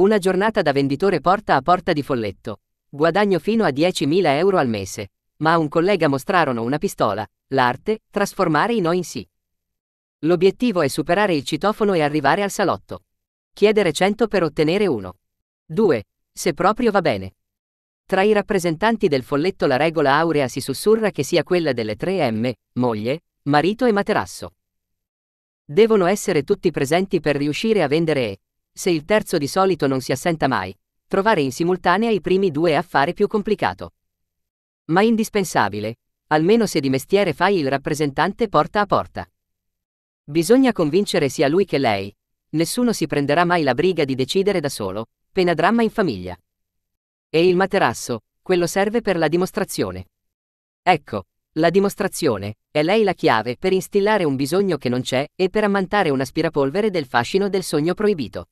Una giornata da venditore porta a porta di folletto. Guadagno fino a 10.000 euro al mese. Ma a un collega mostrarono una pistola, l'arte, trasformare i no in sì. L'obiettivo è superare il citofono e arrivare al salotto. Chiedere 100 per ottenere 1. 2. Se proprio va bene. Tra i rappresentanti del folletto la regola aurea si sussurra che sia quella delle 3 M, moglie, marito e materasso. Devono essere tutti presenti per riuscire a vendere e, se il terzo di solito non si assenta mai, trovare in simultanea i primi due è affare più complicato. Ma indispensabile, almeno se di mestiere fai il rappresentante porta a porta. Bisogna convincere sia lui che lei. Nessuno si prenderà mai la briga di decidere da solo, pena dramma in famiglia. E il materasso, quello serve per la dimostrazione. Ecco, la dimostrazione, è lei la chiave per instillare un bisogno che non c'è e per ammantare un aspirapolvere del fascino del sogno proibito.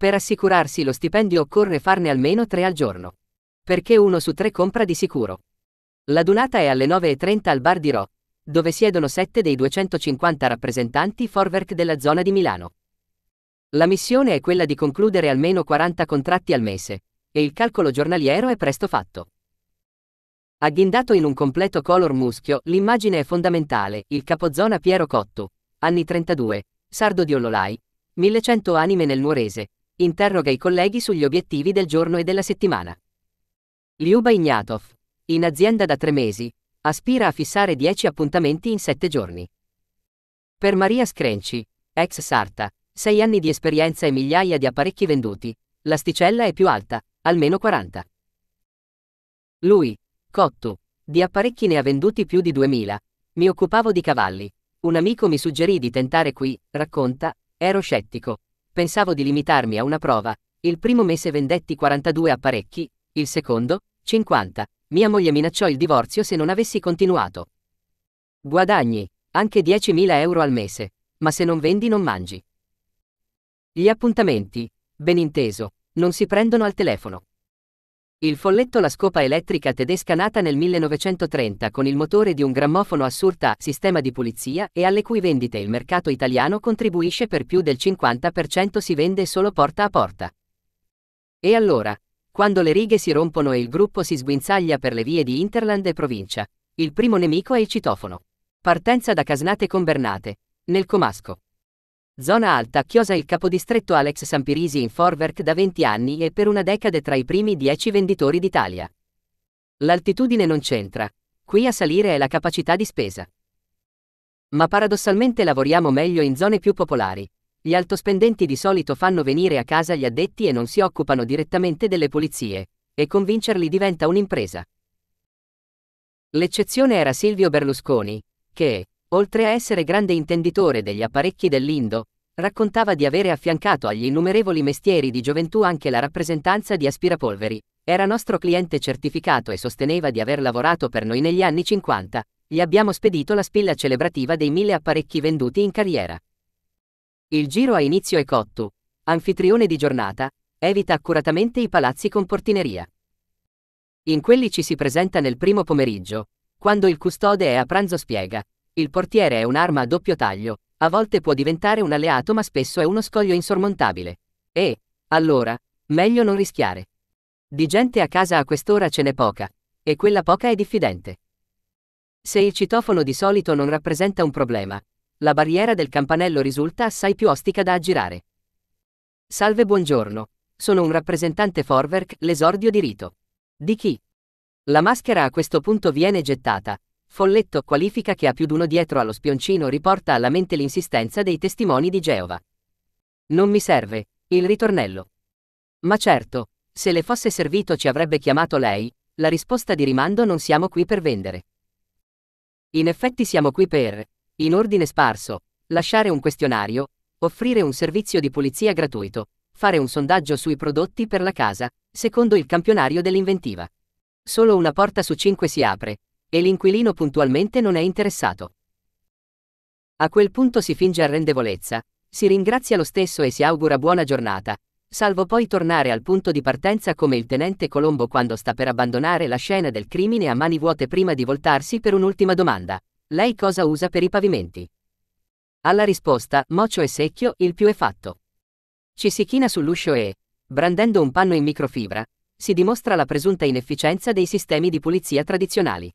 Per assicurarsi lo stipendio occorre farne almeno tre al giorno. Perché uno su tre compra di sicuro. La dunata è alle 9.30 al Bar di Rò, dove siedono 7 dei 250 rappresentanti Forwerk della zona di Milano. La missione è quella di concludere almeno 40 contratti al mese, e il calcolo giornaliero è presto fatto. Agghindato in un completo color muschio, l'immagine è fondamentale, il capozona Piero Cotto, anni 32, sardo di Ollolai, 1100 anime nel Nuorese, Interroga i colleghi sugli obiettivi del giorno e della settimana. Liuba Ignatov, in azienda da tre mesi, aspira a fissare 10 appuntamenti in 7 giorni. Per Maria Screnci, ex sarta, 6 anni di esperienza e migliaia di apparecchi venduti, l'asticella è più alta, almeno 40. Lui, Cottu, di apparecchi ne ha venduti più di 2000. Mi occupavo di cavalli. Un amico mi suggerì di tentare qui, racconta, ero scettico, Pensavo di limitarmi a una prova. Il primo mese vendetti 42 apparecchi, il secondo, 50. Mia moglie minacciò il divorzio se non avessi continuato. Guadagni, anche 10.000 euro al mese, ma se non vendi non mangi. Gli appuntamenti, ben inteso, non si prendono al telefono. Il folletto la scopa elettrica tedesca nata nel 1930 con il motore di un grammofono assurta sistema di pulizia e alle cui vendite il mercato italiano contribuisce per più del 50% si vende solo porta a porta. E allora, quando le righe si rompono e il gruppo si sguinzaglia per le vie di Interland e provincia, il primo nemico è il citofono. Partenza da Casnate con Bernate, nel Comasco. Zona Alta chiosa il capodistretto Alex Sampirisi in Forwerk da 20 anni e per una decade tra i primi 10 venditori d'Italia. L'altitudine non c'entra, qui a salire è la capacità di spesa. Ma paradossalmente lavoriamo meglio in zone più popolari. Gli altospendenti di solito fanno venire a casa gli addetti e non si occupano direttamente delle pulizie, e convincerli diventa un'impresa. L'eccezione era Silvio Berlusconi, che, oltre a essere grande intenditore degli apparecchi dell'Indo, raccontava di avere affiancato agli innumerevoli mestieri di gioventù anche la rappresentanza di aspirapolveri. Era nostro cliente certificato e sosteneva di aver lavorato per noi negli anni 50. Gli abbiamo spedito la spilla celebrativa dei mille apparecchi venduti in carriera. Il giro a inizio è Cottu, anfitrione di giornata, evita accuratamente i palazzi con portineria. In quelli ci si presenta nel primo pomeriggio, quando il custode è a pranzo spiega, il portiere è un'arma a doppio taglio, a volte può diventare un alleato ma spesso è uno scoglio insormontabile. E, allora, meglio non rischiare. Di gente a casa a quest'ora ce n'è poca, e quella poca è diffidente. Se il citofono di solito non rappresenta un problema, la barriera del campanello risulta assai più ostica da aggirare. Salve buongiorno, sono un rappresentante Forwerk, l'esordio di rito. Di chi? La maschera a questo punto viene gettata, Folletto qualifica che a più d'uno dietro allo spioncino riporta alla mente l'insistenza dei testimoni di Geova. Non mi serve, il ritornello. Ma certo, se le fosse servito ci avrebbe chiamato lei, la risposta di rimando non siamo qui per vendere. In effetti siamo qui per, in ordine sparso, lasciare un questionario, offrire un servizio di pulizia gratuito, fare un sondaggio sui prodotti per la casa, secondo il campionario dell'inventiva. Solo una porta su cinque si apre, e l'inquilino puntualmente non è interessato. A quel punto si finge arrendevolezza, si ringrazia lo stesso e si augura buona giornata, salvo poi tornare al punto di partenza come il tenente Colombo quando sta per abbandonare la scena del crimine a mani vuote prima di voltarsi per un'ultima domanda. Lei cosa usa per i pavimenti? Alla risposta, mocio e secchio, il più è fatto. Ci si china sull'uscio e, brandendo un panno in microfibra, si dimostra la presunta inefficienza dei sistemi di pulizia tradizionali.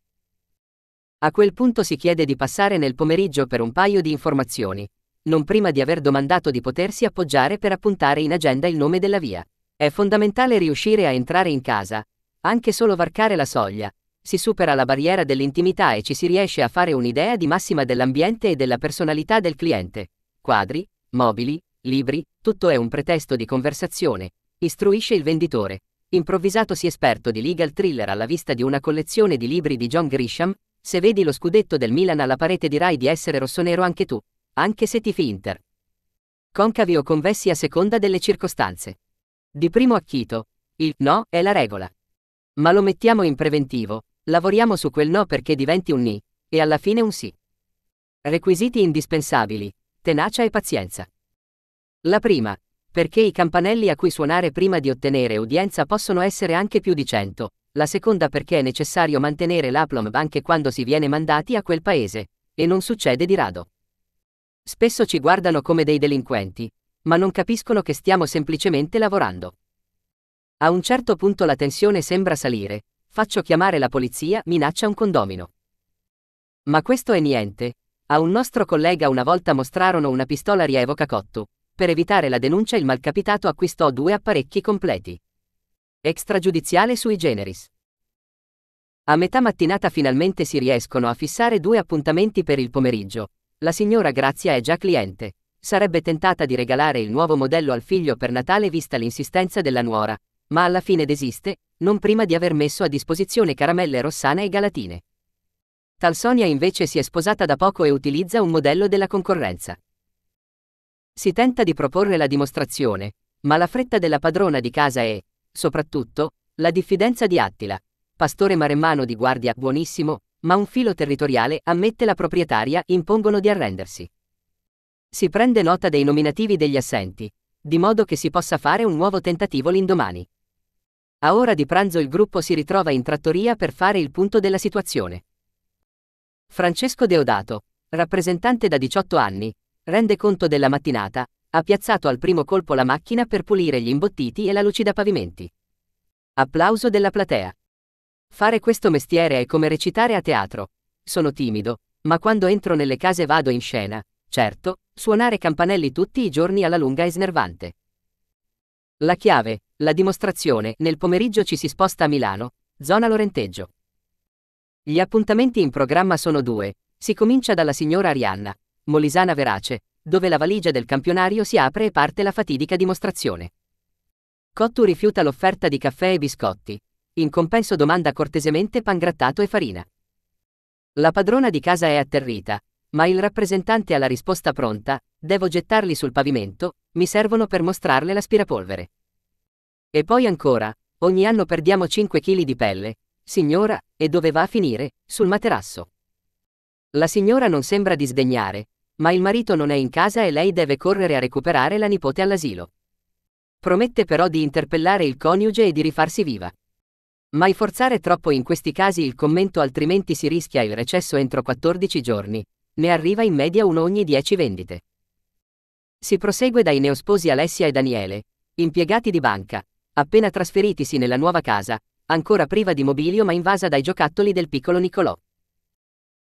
A quel punto si chiede di passare nel pomeriggio per un paio di informazioni, non prima di aver domandato di potersi appoggiare per appuntare in agenda il nome della via. È fondamentale riuscire a entrare in casa, anche solo varcare la soglia. Si supera la barriera dell'intimità e ci si riesce a fare un'idea di massima dell'ambiente e della personalità del cliente. Quadri, mobili, libri, tutto è un pretesto di conversazione, istruisce il venditore. Improvvisatosi esperto di legal thriller alla vista di una collezione di libri di John Grisham, se vedi lo scudetto del Milan alla parete dirai di essere rossonero anche tu, anche se tifi Inter. Concavi o convessi a seconda delle circostanze. Di primo acchito, il no è la regola. Ma lo mettiamo in preventivo, lavoriamo su quel no perché diventi un ni, e alla fine un sì. Requisiti indispensabili, tenacia e pazienza. La prima, perché i campanelli a cui suonare prima di ottenere udienza possono essere anche più di 100, la seconda perché è necessario mantenere l'aplomb anche quando si viene mandati a quel paese, e non succede di rado. Spesso ci guardano come dei delinquenti, ma non capiscono che stiamo semplicemente lavorando. A un certo punto la tensione sembra salire, faccio chiamare la polizia, minaccia un condomino. Ma questo è niente. A un nostro collega una volta mostrarono una pistola rievoca cotto, Per evitare la denuncia il malcapitato acquistò due apparecchi completi. Extragiudiziale sui generis. A metà mattinata finalmente si riescono a fissare due appuntamenti per il pomeriggio. La signora Grazia è già cliente. Sarebbe tentata di regalare il nuovo modello al figlio per Natale vista l'insistenza della nuora, ma alla fine desiste, non prima di aver messo a disposizione caramelle rossane e galatine. Tal Sonia invece si è sposata da poco e utilizza un modello della concorrenza. Si tenta di proporre la dimostrazione, ma la fretta della padrona di casa è, Soprattutto, la diffidenza di Attila, pastore maremmano di guardia buonissimo, ma un filo territoriale ammette la proprietaria impongono di arrendersi. Si prende nota dei nominativi degli assenti, di modo che si possa fare un nuovo tentativo l'indomani. A ora di pranzo il gruppo si ritrova in trattoria per fare il punto della situazione. Francesco Deodato, rappresentante da 18 anni, rende conto della mattinata, ha piazzato al primo colpo la macchina per pulire gli imbottiti e la lucida pavimenti. Applauso della platea. Fare questo mestiere è come recitare a teatro. Sono timido, ma quando entro nelle case vado in scena. Certo, suonare campanelli tutti i giorni alla lunga è snervante. La chiave, la dimostrazione, nel pomeriggio ci si sposta a Milano, zona Lorenteggio. Gli appuntamenti in programma sono due. Si comincia dalla signora Arianna, Molisana Verace, dove la valigia del campionario si apre e parte la fatidica dimostrazione. Cottu rifiuta l'offerta di caffè e biscotti. In compenso domanda cortesemente pan grattato e farina. La padrona di casa è atterrita, ma il rappresentante ha la risposta pronta, devo gettarli sul pavimento, mi servono per mostrarle l'aspirapolvere. E poi ancora, ogni anno perdiamo 5 kg di pelle, signora, e dove va a finire? Sul materasso. La signora non sembra disdegnare, ma il marito non è in casa e lei deve correre a recuperare la nipote all'asilo. Promette però di interpellare il coniuge e di rifarsi viva. Mai forzare troppo in questi casi il commento altrimenti si rischia il recesso entro 14 giorni. Ne arriva in media uno ogni 10 vendite. Si prosegue dai neosposi Alessia e Daniele, impiegati di banca, appena trasferitisi nella nuova casa, ancora priva di mobilio ma invasa dai giocattoli del piccolo Nicolò.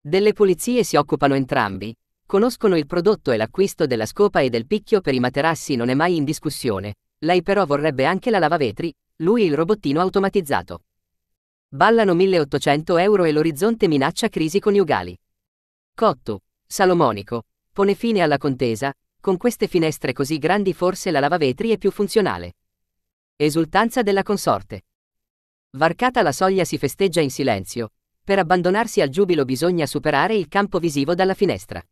Delle pulizie si occupano entrambi, Conoscono il prodotto e l'acquisto della scopa e del picchio per i materassi non è mai in discussione, lei però vorrebbe anche la lavavetri, lui il robottino automatizzato. Ballano 1800 euro e l'orizzonte minaccia crisi coniugali. Cotto, Salomonico, pone fine alla contesa, con queste finestre così grandi forse la lavavetri è più funzionale. Esultanza della consorte. Varcata la soglia si festeggia in silenzio, per abbandonarsi al giubilo bisogna superare il campo visivo dalla finestra.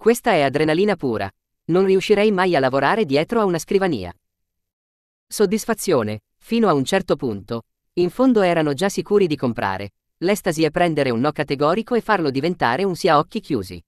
Questa è adrenalina pura. Non riuscirei mai a lavorare dietro a una scrivania. Soddisfazione, fino a un certo punto. In fondo erano già sicuri di comprare. L'estasi è prendere un no categorico e farlo diventare un sì a occhi chiusi.